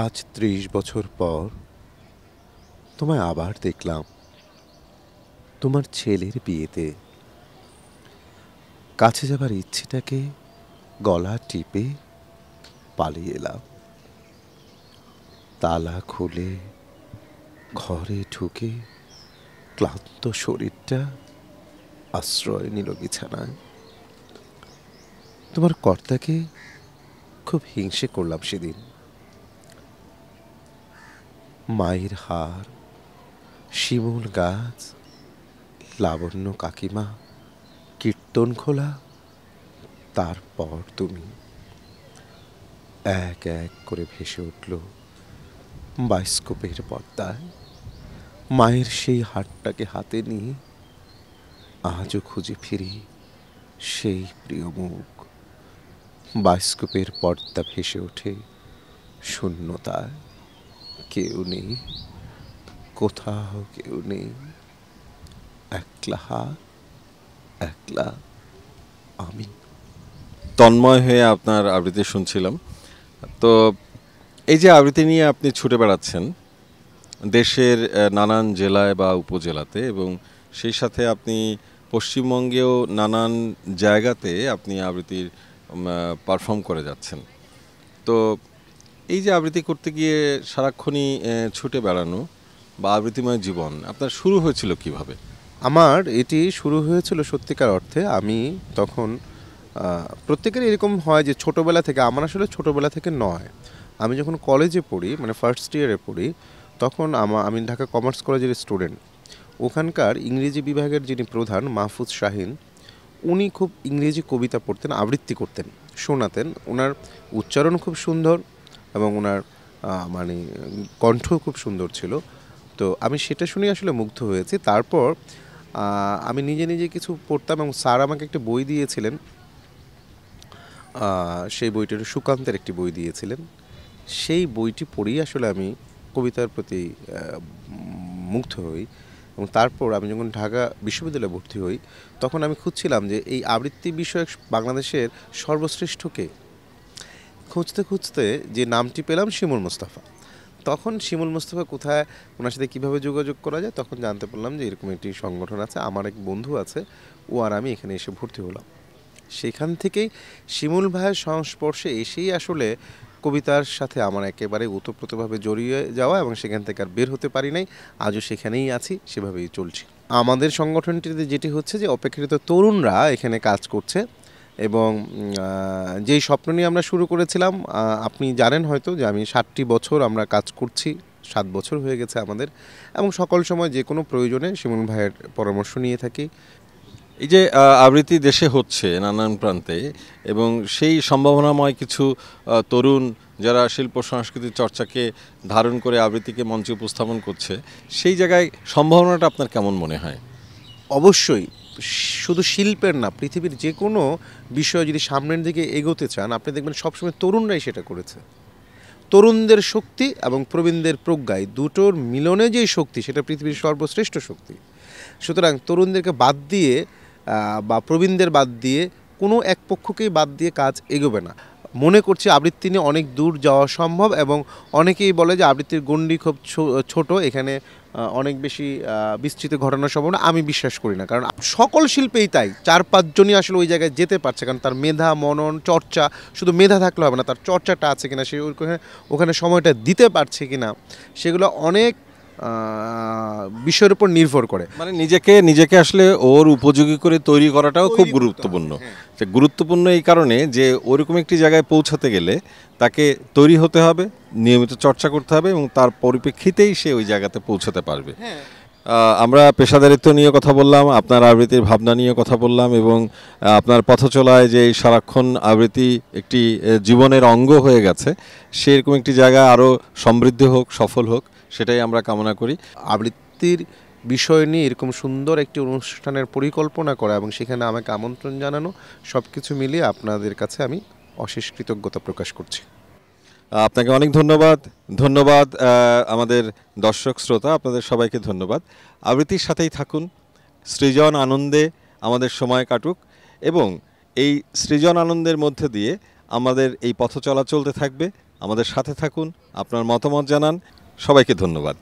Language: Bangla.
আজ ত্রিশ বছর পর তোমায় আবার দেখলাম তোমার ছেলের বিয়েতে কাছে যাবার ইচ্ছেটাকে গলা টিপে পালিয়ে এলাম তালা খুলে ঘরে ঢুকে ক্লান্ত শরীরটা আশ্রয় নিল বিছানায় তোমার কর্তাকে খুব হিংসে করলাম সেদিন মায়ের হার শিমুল গাছ লাবণ্য কাকিমা কীর্তন খোলা তারপর তুমি এক এক করে ভেসে উঠল বাইস্কোপের পর্দায় মায়ের সেই হাটটাকে হাতে নিয়ে আজও খুঁজে ফিরি সেই প্রিয় মুখ বাইস্কোপের পর্দা ভেসে ওঠে শূন্যতায় কেউ নেই কোথাও কেউ নেই একলা একলা আমি তন্ময় হয়ে আপনার আবৃত্তি শুনছিলাম তো এই যে আবৃত্তি নিয়ে আপনি ছুটে বেড়াচ্ছেন দেশের নানান জেলায় বা উপজেলাতে এবং সেই সাথে আপনি পশ্চিমবঙ্গেও নানান জায়গাতে আপনি আবৃত্তির পারফর্ম করে যাচ্ছেন তো এই যে আবৃত্তি করতে গিয়ে সারাক্ষণই ছুটে বেড়ানো বা আবৃত্তিময় জীবন আপনার শুরু হয়েছিল কিভাবে আমার এটি শুরু হয়েছিল সত্যিকার অর্থে আমি তখন প্রত্যেকের এরকম হয় যে ছোটোবেলা থেকে আমার আসলে ছোটোবেলা থেকে নয় আমি যখন কলেজে পড়ি মানে ফার্স্ট ইয়ারে পড়ি তখন আমার আমি ঢাকা কমার্স কলেজের স্টুডেন্ট ওখানকার ইংরেজি বিভাগের যিনি প্রধান মাহফুজ শাহিন উনি খুব ইংরেজি কবিতা পড়তেন আবৃত্তি করতেন শোনাতেন ওনার উচ্চারণ খুব সুন্দর এবং ওনার মানে কণ্ঠ খুব সুন্দর ছিল তো আমি সেটা শুনে আসলে মুগ্ধ হয়েছি তারপর আমি নিজে নিজে কিছু পড়তাম এবং স্যার আমাকে একটি বই দিয়েছিলেন সেই বইটা সুকান্তের একটি বই দিয়েছিলেন সেই বইটি পড়েই আসলে আমি কবিতার প্রতি মুগ্ধ হই এবং তারপর আমি যখন ঢাকা বিশ্ববিদ্যালয়ে ভর্তি হই তখন আমি খুঁজছিলাম যে এই আবৃত্তি বিষয়ক বাংলাদেশের সর্বশ্রেষ্ঠকে খুঁজতে খুঁজতে যে নামটি পেলাম শিমুল মুস্তাফা তখন শিমুল মুস্তাফা কোথায় ওনার সাথে কীভাবে যোগাযোগ করা যায় তখন জানতে পারলাম যে এরকম একটি সংগঠন আছে আমার এক বন্ধু আছে ও আর আমি এখানে এসে ভর্তি হলাম সেখান থেকেই শিমুল ভাইয়ের সংস্পর্শে এসেই আসলে কবিতার সাথে আমার একেবারে ওতপ্রোতভাবে জড়িয়ে যাওয়া এবং সেখান থেকে আর বের হতে পারি নাই আজও সেখানেই আছি সেভাবেই চলছি আমাদের সংগঠনটিতে যেটি হচ্ছে যে অপেক্ষিত তরুণরা এখানে কাজ করছে এবং যেই স্বপ্ন নিয়ে আমরা শুরু করেছিলাম আপনি জানেন হয়তো যে আমি ষাটটি বছর আমরা কাজ করছি সাত বছর হয়ে গেছে আমাদের এবং সকল সময় যে কোনো প্রয়োজনে শিমুল ভাইয়ের পরামর্শ নিয়ে থাকি এই যে আবৃত্তি দেশে হচ্ছে নানান প্রান্তে এবং সেই সম্ভাবনাময় কিছু তরুণ যারা শিল্প সংস্কৃতি চর্চাকে ধারণ করে আবৃত্তিকে মঞ্চে উপস্থাপন করছে সেই জায়গায় সম্ভাবনাটা আপনার কেমন মনে হয় অবশ্যই শুধু শিল্পের না পৃথিবীর যে কোনো বিষয় যদি সামনের দিকে এগোতে চান আপনি দেখবেন সবসময় তরুণরাই সেটা করেছে তরুণদের শক্তি এবং প্রবীণদের প্রজ্ঞায় দুটোর মিলনে যে শক্তি সেটা পৃথিবীর সর্বশ্রেষ্ঠ শক্তি সুতরাং তরুণদেরকে বাদ দিয়ে বা প্রবীণদের বাদ দিয়ে কোনো এক পক্ষকেই বাদ দিয়ে কাজ এগোবে না মনে করছি আবৃত্তি নিয়ে অনেক দূর যাওয়া সম্ভব এবং অনেকেই বলে যে আবৃত্তির গণ্ডি খুব ছোট এখানে অনেক বেশি বিস্তৃত ঘটনা সম্ভাবনা আমি বিশ্বাস করি না কারণ সকল শিল্পেই তাই চার পাঁচজনই আসলে ওই জায়গায় যেতে পারছে কারণ তার মেধা মনন চর্চা শুধু মেধা থাকলে হবে না তার চর্চাটা আছে কিনা সে ওখানে ওখানে সময়টা দিতে পারছে কিনা সেগুলো অনেক বিষয়ের উপর নির্ভর করে মানে নিজেকে নিজেকে আসলে ওর উপযোগী করে তৈরি করাটাও খুব গুরুত্বপূর্ণ হ্যাঁ। গুরুত্বপূর্ণ এই কারণে যে ওরকম একটি জায়গায় পৌঁছাতে গেলে তাকে তৈরি হতে হবে নিয়মিত চর্চা করতে হবে এবং তার পরিপ্রেক্ষিতেই সে ওই জায়গাতে পৌঁছাতে পারবে হ্যাঁ। আমরা পেশাদারিত্ব নিয়ে কথা বললাম আপনার আবৃত্তির ভাবনা নিয়ে কথা বললাম এবং আপনার পথ চলায় যে সারাক্ষণ আবৃত্তি একটি জীবনের অঙ্গ হয়ে গেছে সেরকম একটি জায়গা আরও সমৃদ্ধ হোক সফল হোক সেটাই আমরা কামনা করি আবৃত্তির বিষয় নিয়ে এরকম সুন্দর একটি অনুষ্ঠানের পরিকল্পনা করা এবং সেখানে আমাকে আমন্ত্রণ জানানো সব কিছু মিলিয়ে আপনাদের কাছে আমি অশেষ কৃতজ্ঞতা প্রকাশ করছি আপনাকে অনেক ধন্যবাদ ধন্যবাদ আমাদের দর্শক শ্রোতা আপনাদের সবাইকে ধন্যবাদ আবৃত্তির সাথেই থাকুন সৃজন আনন্দে আমাদের সময় কাটুক এবং এই সৃজন আনন্দের মধ্যে দিয়ে আমাদের এই পথ চলা চলতে থাকবে আমাদের সাথে থাকুন আপনার মতামত জানান সবাইকে ধন্যবাদ